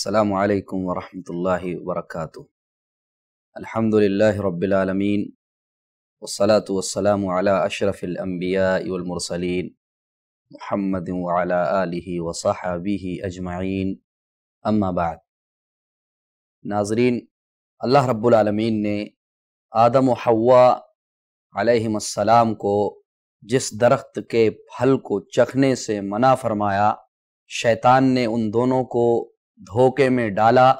السلام عليكم ورحمة الله وبركاته الحمد لله رب العالمين والصلاة والسلام على أشرف الأنبياء والمرسلين محمد وعلى آله وصحبه أجمعين أما بعد ناظرين رب नाजरीन نے آدم و आदम علیہم السلام کو جس درخت کے پھل کو چکھنے سے منع فرمایا شیطان نے ان دونوں کو धोखे में डाला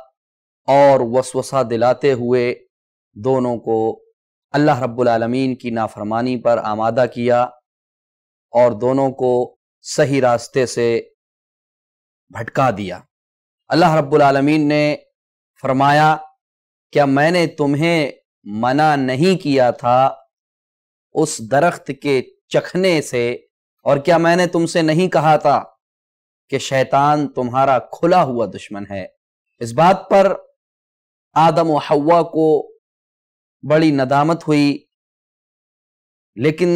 और वसवसा दिलाते हुए दोनों को अल्लाह रब्बुल आलमीन की नाफरमानी पर आमादा किया और दोनों को सही रास्ते से भटका दिया अल्लाह रब्बुल आलमीन ने फरमाया क्या मैंने तुम्हें मना नहीं किया था उस दरख्त के चखने से और क्या मैंने तुमसे नहीं कहा था कि शैतान तुम्हारा खुला हुआ दुश्मन है इस बात पर आदम और हवा को बड़ी नदामत हुई लेकिन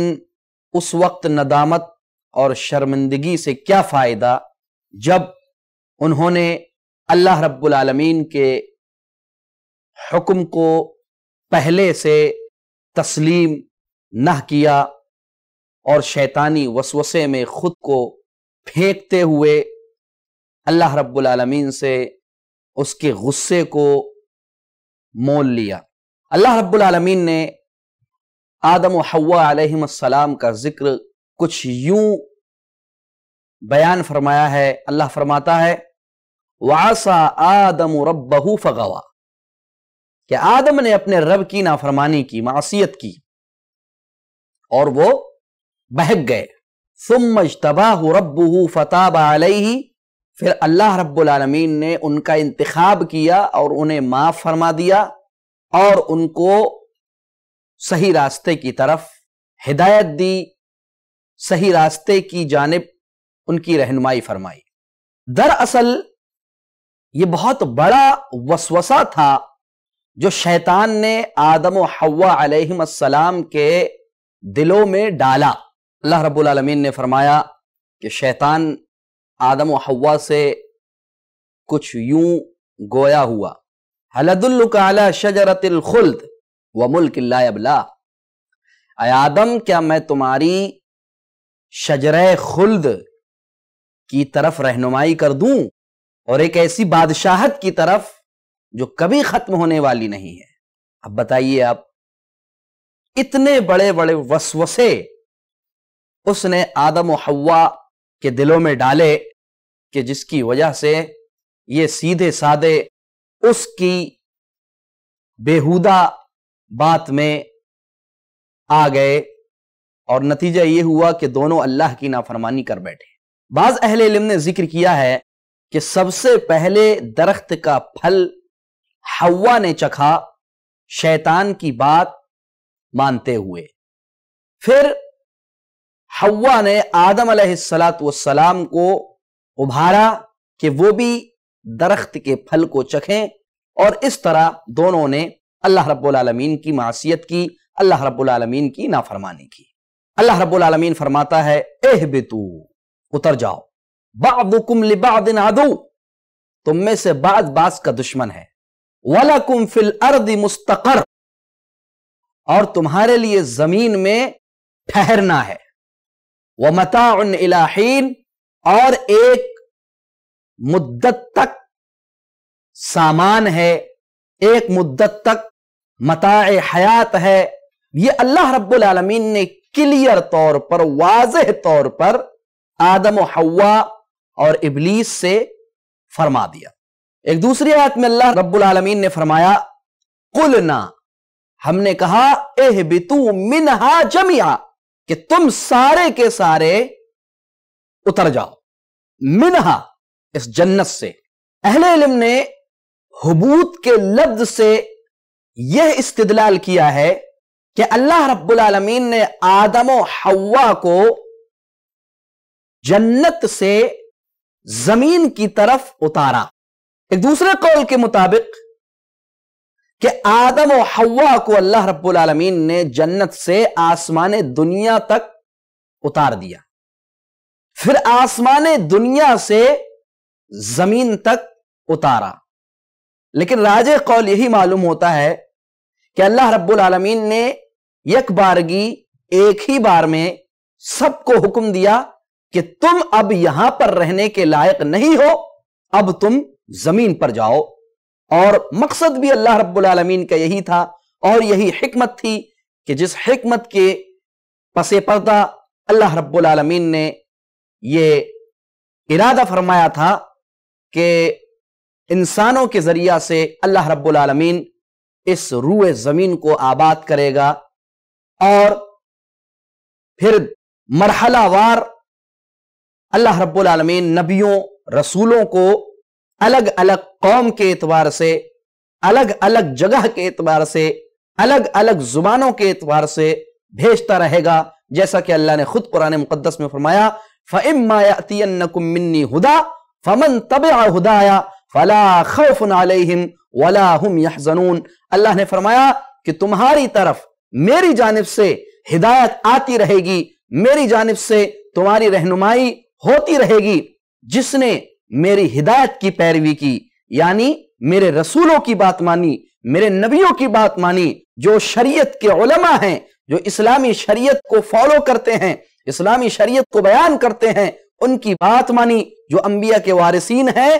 उस वक्त नदामत और शर्मिंदगी से क्या फायदा जब उन्होंने अल्लाह रब्बुल आलमीन के हुक्म को पहले से तस्लीम न किया और शैतानी वसवसे में खुद को फेंकते हुए अल्लाह रब्बुल रबालमीन से उसके गुस्से को मोल लिया अल्लाह रब्बुल रबालमीन ने आदम हवाम का जिक्र कुछ यूं बयान फरमाया है अल्लाह फरमाता है वासा आदम रबहू फगवा कि आदम ने अपने रब की नाफरमानी की मासीत की और वो बहक गए सुम इश्तबाह रबू फताब अलही फिर अल्लाह रब्बालमीन ने उनका इंतखब किया और उन्हें माफ़ फरमा दिया और उनको सही रास्ते की तरफ हिदायत दी सही रास्ते की जानब उनकी रहनुमाई फरमाई दरअसल ये बहुत बड़ा वसवसा था जो शैतान ने आदम हवा के दिलों में डाला अल्लाह रब्बुल रबालमीन ने फरमाया कि शैतान आदम हवा से कुछ यूं गोया हुआ हलदुल्ला शजरतिल खुल्द व मुल्क अबला आदम क्या मैं तुम्हारी शजर खुल्द की तरफ रहनुमाई कर दूं और एक ऐसी बादशाहत की तरफ जो कभी खत्म होने वाली नहीं है अब बताइए आप इतने बड़े बड़े वसवसे उसने आदम हवा के दिलों में डाले कि जिसकी वजह से ये सीधे साधे उसकी बेहुदा बात में आ गए और नतीजा ये हुआ कि दोनों अल्लाह की नाफरमानी कर बैठे बाज अहल इलम ने जिक्र किया है कि सबसे पहले दरख्त का फल हवा ने चखा शैतान की बात मानते हुए फिर हवा ने आदम सलाम को उभारा कि वो भी दरख्त के फल को चखें और इस तरह दोनों ने अल्लाह रबालमीन की मासीत की अल्लाह रबालमीन की नाफरमानी की अल्लाह रबालमीन फरमाता है एह बेतू उतर जाओ बाबुकुम लिबादिन आदू तुम में से बाद बास का दुश्मन है वाला कुम फिल अर्द मुस्तकर और तुम्हारे लिए जमीन में ठहरना है व मता इलाहीन और एक मुद्दत तक सामान है एक मुद्दत तक मता हयात है ये अल्लाह रब्बुल आलमीन ने क्लियर तौर पर वाज तौर पर आदम हवा और इबलीस से फरमा दिया एक दूसरी आयत में अल्लाह रब्बुल आलमीन ने फरमाया कुलना हमने कहा एह बितू मिनहा जमिया कि तुम सारे के सारे उतर जाओ मिनहा इस जन्नत से अहले इलम ने हबूत के लफ्ज से यह इस्तलाल किया है कि अल्लाह रब्बुल आलमीन ने आदम हवा को जन्नत से जमीन की तरफ उतारा एक दूसरे कौल के मुताबिक कि आदम और हवा को अल्लाह रब्बुल आलमीन ने जन्नत से आसमान दुनिया तक उतार दिया फिर आसमान दुनिया से जमीन तक उतारा लेकिन राज कौल यही मालूम होता है कि अल्लाह रब्बुल आलमीन ने एक बारगी एक ही बार में सबको हुक्म दिया कि तुम अब यहां पर रहने के लायक नहीं हो अब तुम जमीन पर जाओ और मकसद भी अल्लाह रब्बुल रबालमीन का यही था और यही हिकमत थी कि जिस हिकमत के पसे पर्दा अल्लाह रब्बुल रबालमीन ने ये इरादा फरमाया था कि इंसानों के ज़रिया से अल्लाह रब्बुल रबालमीन इस रूए ज़मीन को आबाद करेगा और फिर मरहला वार अल्लाह रब्बुल रबालमीन नबियों रसूलों को अलग अलग कौम के एतबार से अलग अलग जगह के एतबार से अलग अलग जुबानों के एतबार से भेजता रहेगा जैसा कि अल्लाह ने खुद कुरान मुकदस में फरमाया फ़िन्नी हुदा फमन तब हुदाया फला खौफ अलहिम यहजनून अल्लाह ने फरमाया कि तुम्हारी तरफ मेरी जानब से हिदायत आती रहेगी मेरी जानब से तुम्हारी रहनुमाई होती रहेगी जिसने मेरी हिदायत की पैरवी की यानी मेरे रसूलों की बात मानी मेरे नबियों की बात मानी जो शरीयत के उलमा हैं जो इस्लामी शरीयत को फॉलो करते हैं इस्लामी शरीयत को बयान करते हैं उनकी बात मानी जो अंबिया के वारिसन हैं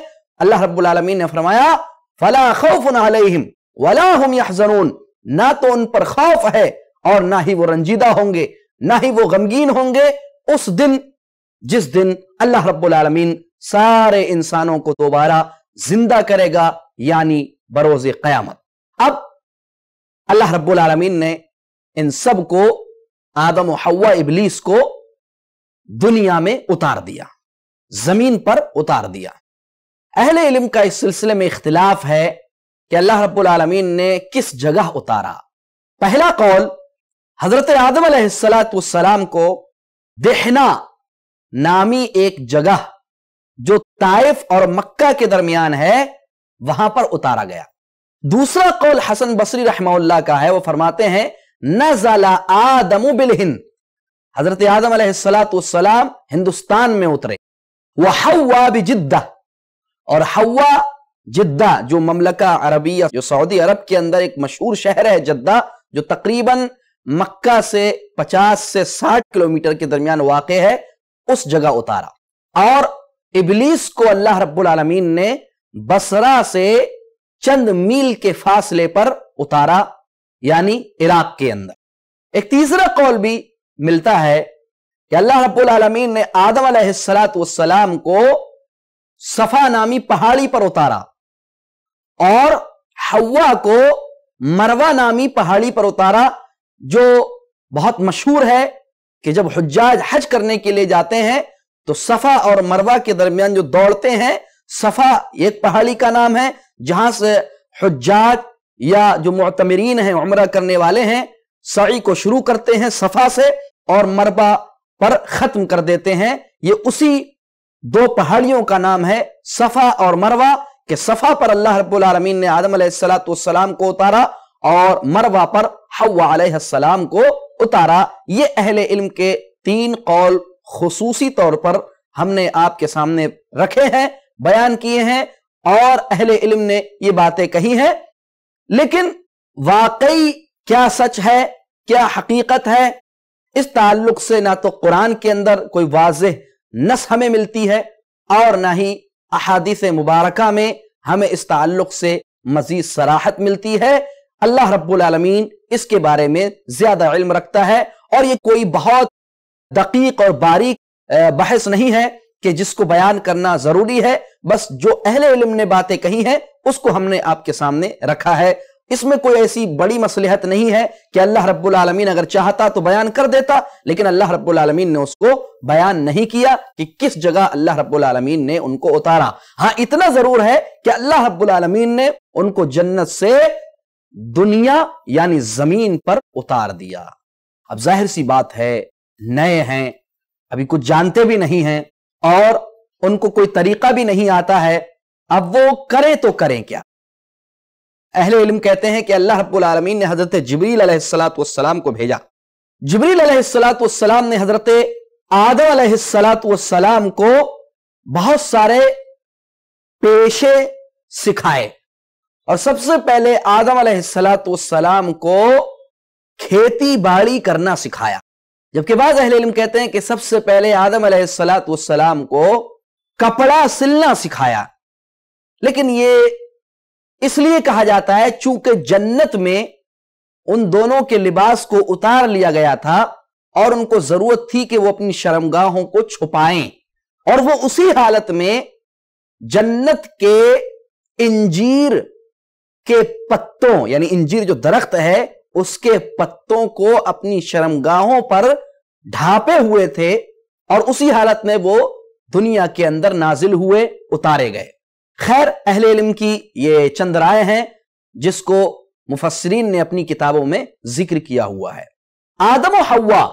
अल्लाह रब्बुल आलमीन ने फरमाया फला खौफ अलैहिम वला यहजनून ना तो उन पर खौफ है और ना ही वो रंजीदा होंगे ना ही वो गमगीन होंगे उस दिन जिस दिन अल्लाह रब्बुल आलमीन सारे इंसानों को दोबारा जिंदा करेगा यानी बरोज कयामत अब अल्लाह रब्बुल आलमीन ने इन सब को आदम हवा इबलीस को दुनिया में उतार दिया जमीन पर उतार दिया अहले इल्म का इस सिलसिले में इख्तिलाफ है कि अल्लाह रब्बुल आलमीन ने किस जगह उतारा पहला कौल हजरत आदम सलाम को देहना नामी एक जगह जो ताइफ और मक्का के दरमियान है वहां पर उतारा गया दूसरा कौल हसन बसरी रहमल्ला का है वो फरमाते हैं न जला आदम बिल हिंद हजरत आदम सलाम हिंदुस्तान में उतरे वह हवा भी जिद्दा और हवा जिद्दा जो ममलका अरबिया जो सऊदी अरब के अंदर एक मशहूर शहर है जिद्दा जो तकरीबन मक्का से 50 से 60 किलोमीटर के दरमियान वाक़ है उस जगह उतारा और इबलीस को अल्लाह रब्बुल आलमीन ने बसरा से चंद मील के फासले पर उतारा यानी इराक के अंदर एक तीसरा कौल भी मिलता है कि अल्लाह रब्बुल आलमीन ने आदम सलाम को सफा नामी पहाड़ी पर उतारा और हवा को मरवा नामी पहाड़ी पर उतारा जो बहुत मशहूर है कि जब हजाज हज करने के लिए जाते हैं तो सफा और मरवा के दरमियान जो दौड़ते हैं सफा एक पहाड़ी का नाम है जहां से हजात या जो मतमरीन है उम्र करने वाले हैं सई को शुरू करते हैं सफा से और मरबा पर खत्म कर देते हैं ये उसी दो पहाड़ियों का नाम है सफा और मरवा के सफा पर अल्लाह रबीन ने आदम सलाम को उतारा और मरवा पर हवा सलाम को उतारा ये अहले इल्म के तीन कौल खसूसी तौर पर हमने आपके सामने रखे हैं बयान किए हैं और अहले इल्म ने ये बातें कही हैं लेकिन वाकई क्या सच है क्या हकीकत है इस ताल्लुक से ना तो कुरान के अंदर कोई वाज नस हमें मिलती है और ना ही अहादीस मुबारक में हमें इस ताल्लुक से मजीद सराहत मिलती है अल्लाह रब्बुल रबालमीन इसके बारे में ज्यादा इल्म रखता है और ये कोई बहुत दकीक और बारीक बहस नहीं है कि जिसको बयान करना जरूरी है बस जो अहले इल्म ने बातें कही हैं उसको हमने आपके सामने रखा है इसमें कोई ऐसी बड़ी मसलहत नहीं है कि अल्लाह रब्बुल आलमीन अगर चाहता तो बयान कर देता लेकिन अल्लाह रब्बुल आलमीन ने उसको बयान नहीं किया कि किस जगह अल्लाह रब्बुल आलमीन ने उनको उतारा हाँ इतना जरूर है कि अल्लाह रब्बुल आलमीन ने उनको जन्नत से दुनिया यानी जमीन पर उतार दिया अब जाहिर सी बात है नए हैं अभी कुछ जानते भी नहीं हैं और उनको कोई तरीका भी नहीं आता है अब वो करें तो करें क्या अहले इल्म कहते हैं कि अल्लाह रब्बुल आलमीन ने हजरत जबरील सलाम को भेजा जबरील सलाम ने हजरत आदम सलाम को बहुत सारे पेशे सिखाए और सबसे पहले आदम सलाम को खेती बाड़ी करना सिखाया जबकि बाज अहले इल्म कहते हैं कि सबसे पहले आदम सलाम को कपड़ा सिलना सिखाया लेकिन ये इसलिए कहा जाता है चूंकि जन्नत में उन दोनों के लिबास को उतार लिया गया था और उनको जरूरत थी कि वो अपनी शर्मगाहों को छुपाएं और वो उसी हालत में जन्नत के इंजीर के पत्तों यानी इंजीर जो दरख्त है उसके पत्तों को अपनी शर्मगाहों पर ढापे हुए थे और उसी हालत में वो दुनिया के अंदर नाजिल हुए उतारे गए खैर अहले इल्म की ये चंद राय हैं जिसको मुफसरीन ने अपनी किताबों में जिक्र किया हुआ है आदम हवा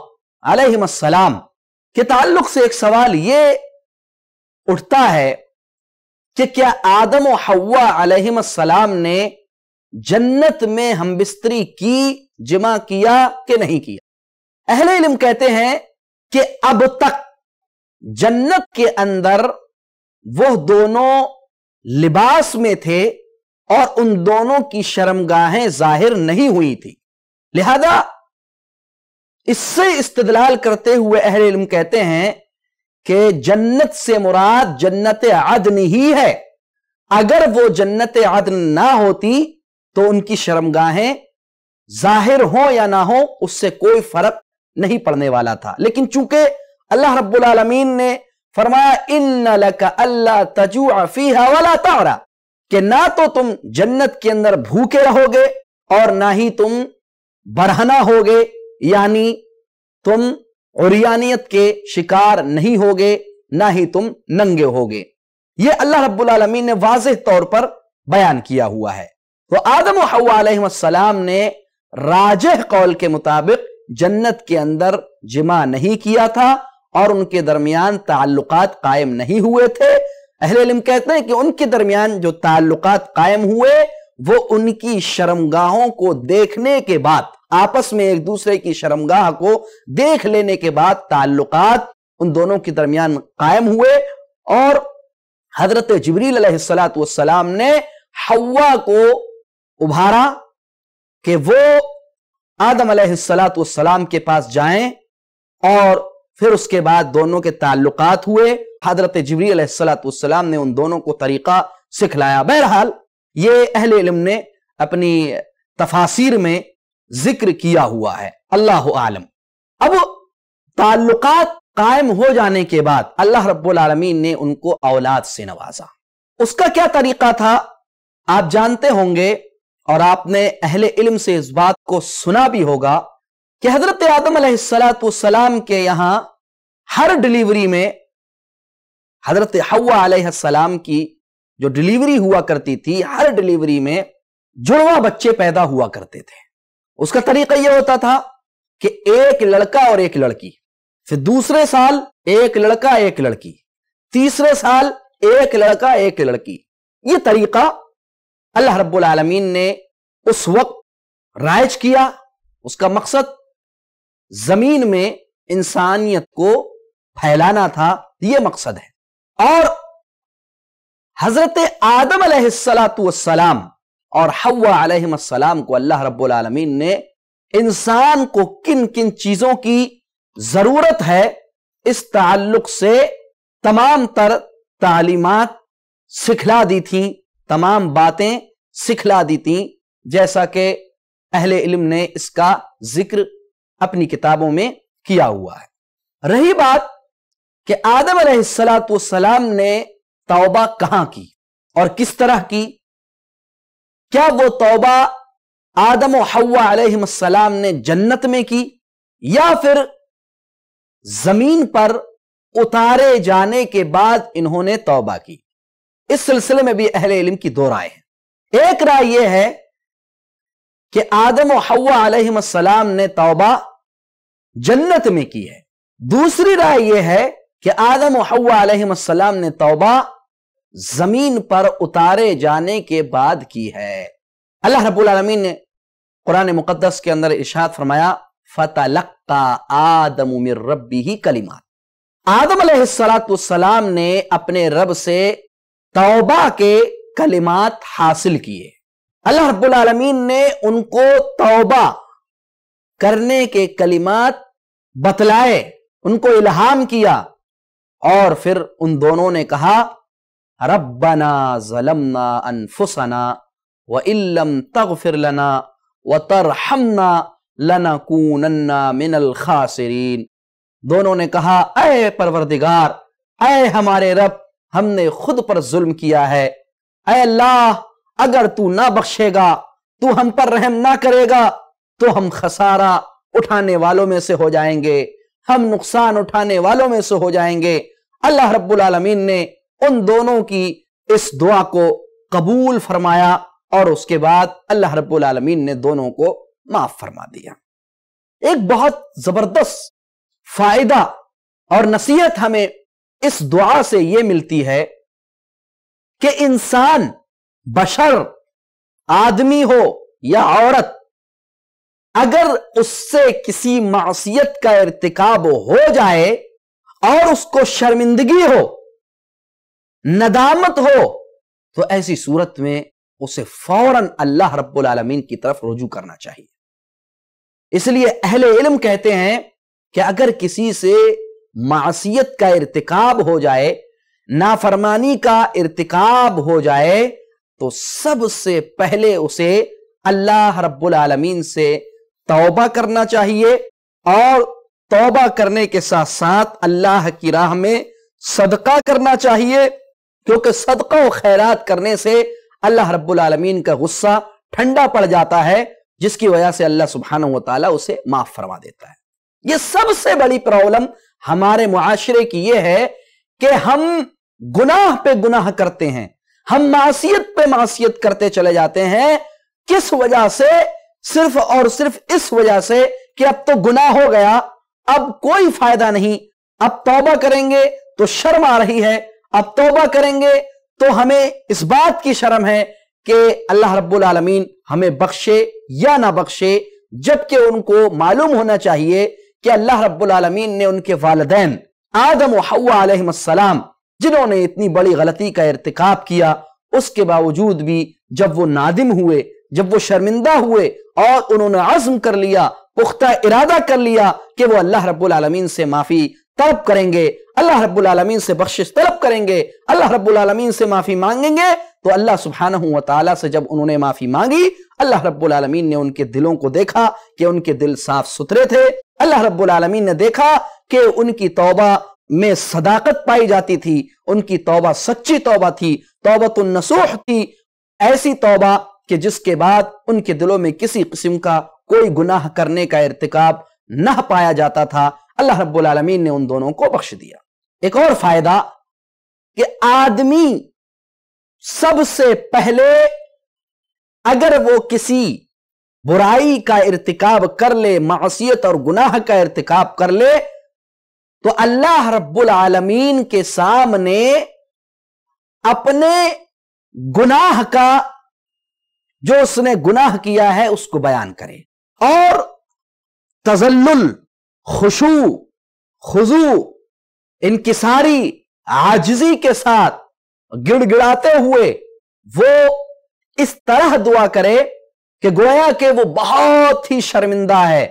के ताल्लुक से एक सवाल ये उठता है कि क्या आदम हवा सलाम ने जन्नत में हम बिस्तरी की जमा किया कि नहीं किया अहले इल्म कहते हैं कि अब तक जन्नत के अंदर वह दोनों लिबास में थे और उन दोनों की शर्मगाहें जाहिर नहीं हुई थी लिहाजा इससे इस्तलाल करते हुए अहल इल्म कहते हैं कि जन्नत से मुराद जन्नत आदन ही है अगर वो जन्नत आदन ना होती तो उनकी शर्मगाहें जाहिर हो या ना हो उससे कोई फर्क नहीं पड़ने वाला था लेकिन चूंकि अल्लाह रब्बुल आलमीन ने फरमाया इन लका फीहा तारा कि ना तो तुम जन्नत के अंदर भूखे रहोगे और ना ही तुम बरहना होगे यानी तुम औरियानियत के शिकार नहीं होगे ना ही तुम नंगे होगे ये अल्लाह रब्बुल आलमीन ने वाजह तौर पर बयान किया हुआ है तो आदम सलाम ने राज कौल के मुताबिक जन्नत के अंदर जिमा नहीं किया था और उनके दरमियान ताल्लुकात कायम नहीं हुए थे अहल कहते हैं कि उनके दरमियान जो ताल्लुकात कायम हुए वो उनकी शर्मगाहों को देखने के बाद आपस में एक दूसरे की शर्मगाह को देख लेने के बाद ताल्लुकात उन दोनों के दरमियान कायम हुए और हजरत जबरील वाम ने हवा को उभारा कि वो आदम सलाम के पास जाएं और फिर उसके बाद दोनों के ताल्लुकात हुए हजरत जबरी सलाम ने उन दोनों को तरीका सिखलाया बहरहाल ये अहल इलम ने अपनी तफासिर में जिक्र किया हुआ है अल्लाह आलम अब ताल्लुकात कायम हो जाने के बाद अल्लाह रब्बुल आलमीन ने उनको औलाद से नवाजा उसका क्या तरीका था आप जानते होंगे और आपने अहले इल्म से इस बात को सुना भी होगा कि हजरत आदम सलाम के यहां हर डिलीवरी में हजरत सलाम की जो डिलीवरी हुआ करती थी हर डिलीवरी में जुड़वा बच्चे पैदा हुआ करते थे उसका तरीका यह होता था कि एक लड़का और एक लड़की फिर दूसरे साल एक लड़का एक लड़की तीसरे साल एक लड़का एक लड़की ये तरीका अल्लाह रब्बुल आलमीन ने उस वक्त राइज किया उसका मकसद जमीन में इंसानियत को फैलाना था यह मकसद है और हजरत आदम सलाम और हवा को अल्लाह रब्बुल आलमीन ने इंसान को किन किन चीजों की जरूरत है इस ताल्लुक से तमाम तर तालीमत सिखला दी थी तमाम बातें सिखला दी थी जैसा कि अहले इल्म ने इसका जिक्र अपनी किताबों में किया हुआ है रही बात कि आदम सलाम ने तौबा कहां की और किस तरह की क्या वो तौबा आदम सलाम ने जन्नत में की या फिर जमीन पर उतारे जाने के बाद इन्होंने तौबा की इस सिलसिले में भी अहले इल्म की दो राय है एक राय यह है कि आदम हवा सलाम ने तौबा जन्नत में की है दूसरी राय यह है कि आदम हवा सलाम ने तौबा जमीन पर उतारे जाने के बाद की है अल्लाह रब्बुल ने कुरान मुकदस के अंदर इशाद फरमाया फतलक्का आदम रबी ही कलिमात आदम सलाम ने अपने रब से तौबा के कलिमात हासिल किए अल्लाह रब्बुल आलमीन ने उनको तौबा करने के कलिमात बतलाए उनको इल्हाम किया और फिर उन दोनों ने कहा रब्बना जलमना अनफुसना व इल्लम तगफिर लना व तरहमना लना कूनन्ना मिनल खासरीन दोनों ने कहा अय परवरदिगार अय हमारे रब हमने खुद पर जुल्म किया है अल्लाह अगर तू ना बख्शेगा तू हम पर रहम ना करेगा तो हम खसारा उठाने वालों में से हो जाएंगे हम नुकसान उठाने वालों में से हो जाएंगे अल्लाह रब्बुल आलमीन ने उन दोनों की इस दुआ को कबूल फरमाया और उसके बाद अल्लाह रब्बुल आलमीन ने दोनों को माफ फरमा दिया एक बहुत जबरदस्त फायदा और नसीहत हमें इस दुआ से यह मिलती है कि इंसान बशर आदमी हो या औरत अगर उससे किसी मासीत का इरतकाब हो जाए और उसको शर्मिंदगी हो नदामत हो तो ऐसी सूरत में उसे फौरन अल्लाह रब्बुल आलमीन की तरफ रुजू करना चाहिए इसलिए अहले इल्म कहते हैं कि अगर किसी से मासीत का इरतकब हो जाए नाफरमानी का इरतकब हो जाए तो सबसे पहले उसे अल्लाह रब्बुल आलमीन से तौबा करना चाहिए और तौबा करने के साथ साथ अल्लाह की राह में सदका करना चाहिए क्योंकि सदका और खैरात करने से अल्लाह रब्बुल आलमीन का गुस्सा ठंडा पड़ जाता है जिसकी वजह से अल्लाह सुबहाना उसे माफ फरमा देता है यह सबसे बड़ी प्रॉब्लम हमारे मुआशरे की यह है कि हम गुनाह पे गुनाह करते हैं हम मासीत पे मासीत करते चले जाते हैं किस वजह से सिर्फ और सिर्फ इस वजह से कि अब तो गुनाह हो गया अब कोई फायदा नहीं अब तौबा करेंगे तो शर्म आ रही है अब तौबा करेंगे तो हमें इस बात की शर्म है कि अल्लाह रब्बुल आलमीन हमें बख्शे या ना बख्शे जबकि उनको मालूम होना चाहिए कि अल्लाह रब्बुलमीन ने उनके वाले आदम वसलाम जिन्होंने इतनी बड़ी गलती का इरतकब किया उसके बावजूद भी जब वो नादिम हुए जब वो शर्मिंदा हुए और उन्होंने आजम कर लिया पुख्ता इरादा कर लिया कि वो अल्लाह रबालमीन से माफी तलब करेंगे अल्लाह रबालमीन से बख्शिश तलब करेंगे अल्लाह रबालमीन से माफी मांगेंगे तो अल्लाह सुबहाना तला से जब उन्होंने माफी मांगी अल्लाह रबालमीन ने उनके दिलों को देखा कि उनके दिल साफ सुथरे थे अल्लाह रब्बुल आलमीन ने देखा कि उनकी तौबा में सदाकत पाई जाती थी उनकी तौबा सच्ची तौबा थी तोबत नसूह थी ऐसी तौबा कि जिसके बाद उनके दिलों में किसी किस्म का कोई गुनाह करने का इरतकब न पाया जाता था अल्लाह रब्बुल आलमीन ने उन दोनों को बख्श दिया एक और फायदा कि आदमी सबसे पहले अगर वो किसी बुराई का इरतिकाब कर ले मासीत और गुनाह का इरतिकाब कर ले तो अल्लाह रब्बुल आलमीन के सामने अपने गुनाह का जो उसने गुनाह किया है उसको बयान करे और तजल्लुल खुशू खुजू इनकिसारी आजजी के साथ गिड़गिड़ाते हुए वो इस तरह दुआ करे कि गोया के वो बहुत ही शर्मिंदा है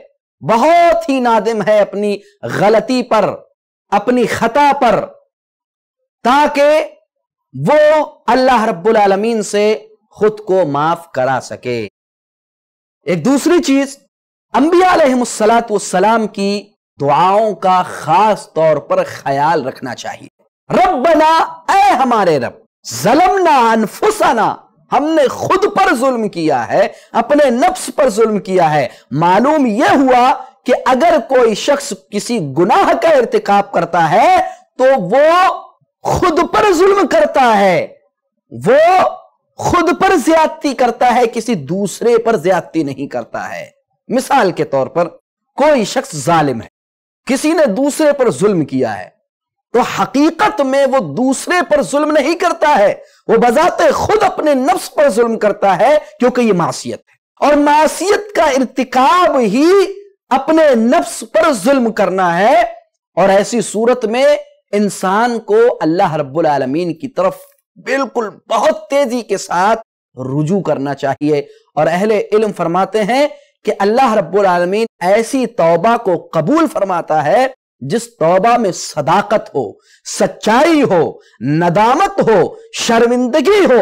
बहुत ही नादिम है अपनी गलती पर अपनी खता पर ताकि वो अल्लाह रब्बुल से खुद को माफ करा सके एक दूसरी चीज अम्बियालाम की दुआओं का खास तौर पर ख्याल रखना चाहिए रब बना ए हमारे रब जलमना अनफुसाना हमने खुद पर जुल्म किया है अपने नफ्स पर जुल्म किया है मालूम यह हुआ कि अगर कोई शख्स किसी गुनाह का इरतकाब करता है तो वो खुद पर जुल्म करता है वो खुद पर ज्यादती करता है किसी दूसरे पर ज्यादती नहीं करता है मिसाल के तौर पर कोई शख्स जालिम है किसी ने दूसरे पर जुल्म किया है तो हकीकत में वो दूसरे पर जुल्म नहीं करता है वो बजाते खुद अपने नफ्स पर जुल्म करता है क्योंकि ये मासीत है और मासीत का इरतकाब ही अपने नफ्स पर जुल्म करना है और ऐसी सूरत में इंसान को अल्लाह रब्बुल आलमीन की तरफ बिल्कुल बहुत तेजी के साथ रुजू करना चाहिए और अहले इल्म फरमाते हैं कि अल्लाह रब्बुल आलमीन ऐसी तौबा को कबूल फरमाता है जिस तौबा में सदाकत हो सच्चाई हो नदामत हो शर्मिंदगी हो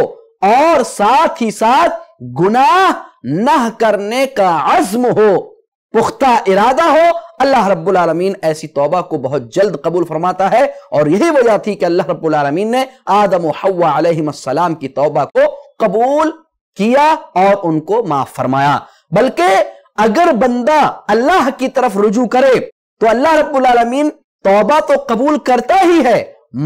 और साथ ही साथ गुनाह न करने का अज्म हो पुख्ता इरादा हो अल्लाह रब्बुल आलमीन ऐसी तौबा को बहुत जल्द कबूल फरमाता है और यही वजह थी कि अल्लाह रब्बुल आलमीन ने आदम हवाम की तौबा को कबूल किया और उनको माफ फरमाया बल्कि अगर बंदा अल्लाह की तरफ रुजू करे तो अल्लाह रब्बुल रबालमीन तौबा तो कबूल करता ही है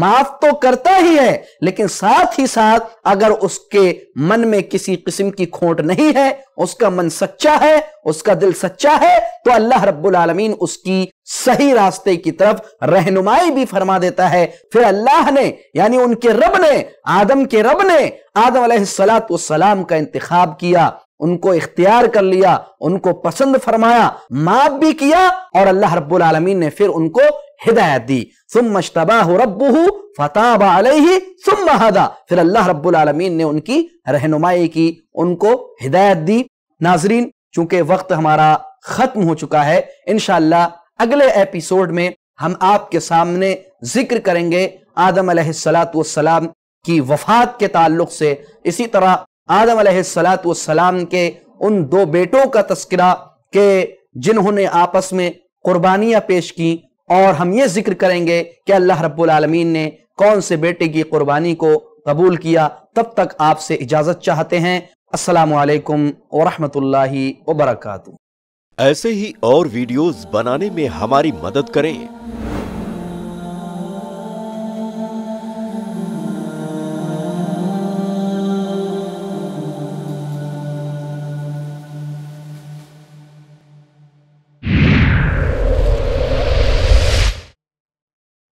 माफ तो करता ही है लेकिन साथ ही साथ अगर उसके मन में किसी किस्म की खोट नहीं है उसका मन सच्चा है उसका दिल सच्चा है तो अल्लाह रब्बुल रबालमीन उसकी सही रास्ते की तरफ रहनुमाई भी फरमा देता है फिर अल्लाह ने यानी उनके रब ने आदम के रब ने आदम सलात सलाम का इंतखाब किया उनको इख्तियार कर लिया उनको पसंद फरमाया माफ भी किया और अल्लाह रब्बुल आलमीन ने फिर उनको हिदायत दी सुम मशतबाह रबू फताब सुम हदा फिर अल्लाह रब्बुल आलमीन ने उनकी रहनुमाई की उनको हिदायत दी नाजरीन चूंकि वक्त हमारा खत्म हो चुका है इनशाला अगले एपिसोड में हम आपके सामने जिक्र करेंगे आदम सलाम की वफात के ताल्लुक से इसी तरह आदम सलाम के उन दो बेटों का तस्करा के जिन्होंने आपस में कुर्बानियां पेश की और हम ये जिक्र करेंगे कि अल्लाह रब्बुल ने कौन से बेटे की कुर्बानी को कबूल किया तब तक आपसे इजाजत चाहते हैं अस्सलाम वालेकुम वरहमतुल्लाहि ऐसे ही और वीडियोस बनाने में हमारी मदद करें